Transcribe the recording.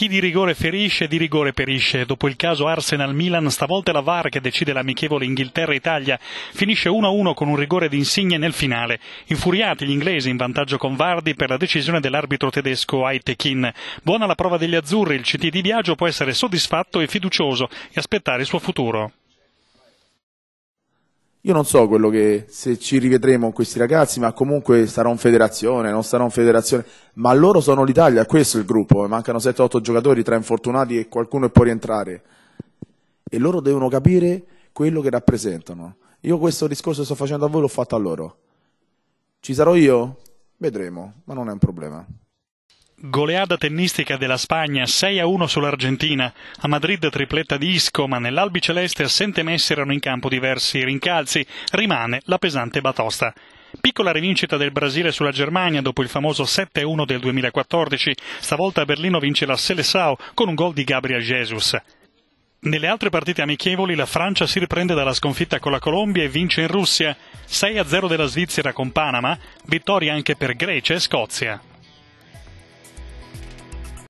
chi di rigore ferisce, di rigore perisce. Dopo il caso Arsenal-Milan, stavolta la VAR che decide l'amichevole Inghilterra-Italia, finisce 1-1 con un rigore di Insigne nel finale. Infuriati gli inglesi in vantaggio con Vardi per la decisione dell'arbitro tedesco Aitekin. Buona la prova degli azzurri, il CT di Biagio può essere soddisfatto e fiducioso e aspettare il suo futuro. Io non so quello che se ci rivedremo con questi ragazzi, ma comunque sarà un federazione, non sarà un federazione, ma loro sono l'Italia, questo è il gruppo, mancano 7-8 giocatori tra infortunati e qualcuno può rientrare. E loro devono capire quello che rappresentano. Io questo discorso che sto facendo a voi l'ho fatto a loro. Ci sarò io? Vedremo, ma non è un problema goleada tennistica della Spagna 6-1 sull'Argentina, a Madrid tripletta di Isco, ma nell'Albi Celeste assente Messi erano in campo diversi rincalzi, rimane la pesante batosta. Piccola rivincita del Brasile sulla Germania dopo il famoso 7-1 del 2014, stavolta a Berlino vince la Selecao con un gol di Gabriel Jesus. Nelle altre partite amichevoli la Francia si riprende dalla sconfitta con la Colombia e vince in Russia, 6-0 della Svizzera con Panama, vittoria anche per Grecia e Scozia.